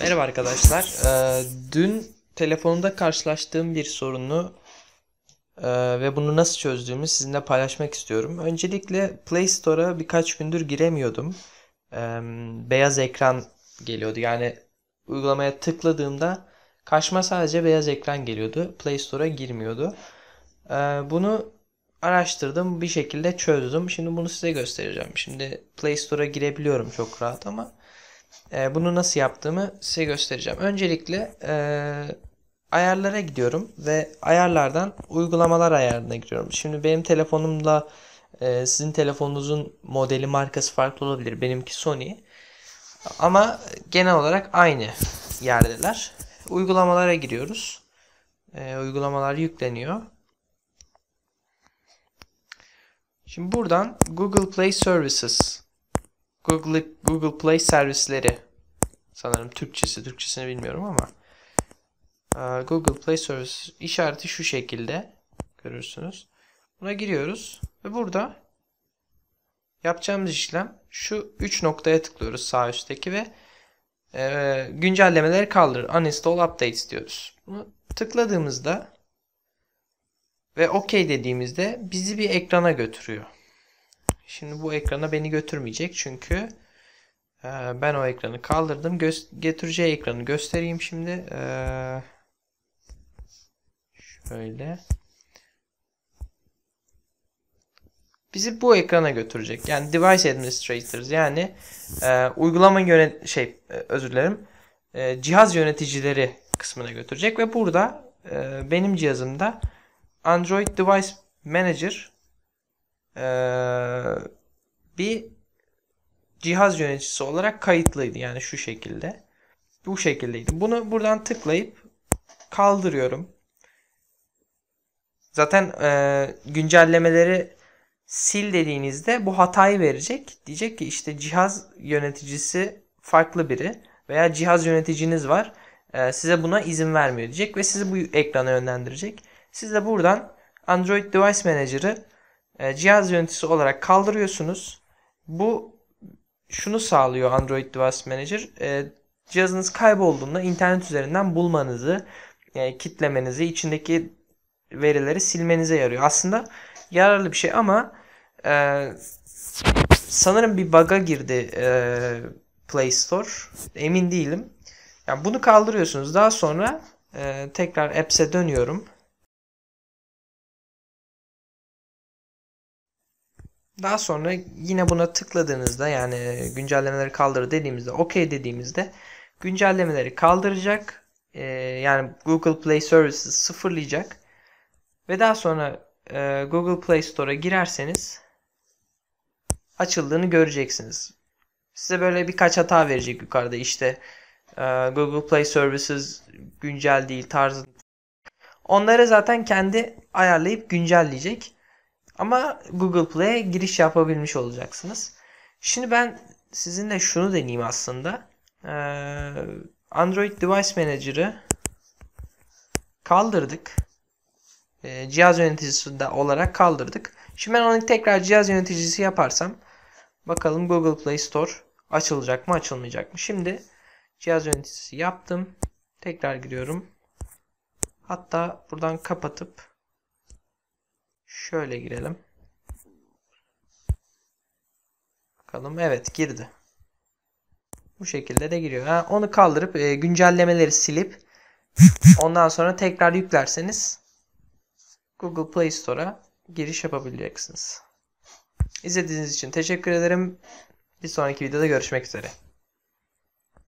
Merhaba arkadaşlar. Ee, dün telefonumda karşılaştığım bir sorunu e, ve bunu nasıl çözdüğümü sizinle paylaşmak istiyorum. Öncelikle Play Store'a birkaç gündür giremiyordum. Ee, beyaz ekran geliyordu. Yani uygulamaya tıkladığımda karşıma sadece beyaz ekran geliyordu. Play Store'a girmiyordu. Ee, bunu araştırdım. Bir şekilde çözdüm. Şimdi bunu size göstereceğim. Şimdi Play Store'a girebiliyorum çok rahat ama e, bunu nasıl yaptığımı size göstereceğim. Öncelikle e, ayarlara gidiyorum ve ayarlardan uygulamalar ayarına gidiyorum. Şimdi benim telefonumla e, sizin telefonunuzun modeli markası farklı olabilir. Benimki Sony. Ama genel olarak aynı yerdeler. Uygulamalara giriyoruz. E, uygulamalar yükleniyor. Şimdi buradan Google Play Services Google, Google Play servisleri sanırım Türkçesi, Türkçesini bilmiyorum ama Google Play Service işareti şu şekilde görürsünüz. Buna giriyoruz ve burada yapacağımız işlem şu 3 noktaya tıklıyoruz sağ üstteki ve e, güncellemeleri kaldır. Uninstall updates diyoruz. Bunu tıkladığımızda ve OK dediğimizde bizi bir ekrana götürüyor. Şimdi bu ekrana beni götürmeyecek çünkü e, ben o ekranı kaldırdım. Gö- getireceği ekranı göstereyim şimdi. E, şöyle. Bizi bu ekrana götürecek. Yani device administrators yani e, uygulama yönet şey e, özür dilerim. cihaz yöneticileri kısmına götürecek ve burada benim cihazımda Android Device Manager ee, bir cihaz yöneticisi olarak kayıtlıydı. Yani şu şekilde. Bu şekildeydi. Bunu buradan tıklayıp kaldırıyorum. Zaten e, güncellemeleri sil dediğinizde bu hatayı verecek. Diyecek ki işte cihaz yöneticisi farklı biri veya cihaz yöneticiniz var. E, size buna izin vermiyor diyecek ve sizi bu ekrana yönlendirecek. Siz de buradan Android Device Manager'ı e, cihaz yöneticisi olarak kaldırıyorsunuz. Bu şunu sağlıyor Android Device Manager. E, cihazınız kaybolduğunda internet üzerinden bulmanızı, e, kitlemenizi, içindeki verileri silmenize yarıyor. Aslında yararlı bir şey ama sanırım bir bug'a girdi Play Store. Emin değilim. Yani bunu kaldırıyorsunuz. Daha sonra tekrar Apps'e dönüyorum. Daha sonra yine buna tıkladığınızda yani güncellemeleri kaldır dediğimizde OK dediğimizde güncellemeleri kaldıracak. E, yani Google Play Services sıfırlayacak. Ve daha sonra e, Google Play Store'a girerseniz açıldığını göreceksiniz. Size böyle birkaç hata verecek yukarıda işte e, Google Play Services güncel değil tarzı. Onları zaten kendi ayarlayıp güncelleyecek. Ama Google Play'e giriş yapabilmiş olacaksınız. Şimdi ben sizinle şunu deneyeyim aslında. Ee, Android Device Manager'ı kaldırdık. Ee, cihaz yöneticisi de olarak kaldırdık. Şimdi ben onu tekrar cihaz yöneticisi yaparsam bakalım Google Play Store açılacak mı açılmayacak mı? Şimdi cihaz yöneticisi yaptım. Tekrar giriyorum. Hatta buradan kapatıp Şöyle girelim. Bakalım evet girdi. Bu şekilde de giriyor. Ha, onu kaldırıp e, güncellemeleri silip ondan sonra tekrar yüklerseniz Google Play Store'a giriş yapabileceksiniz. İzlediğiniz için teşekkür ederim. Bir sonraki videoda görüşmek üzere.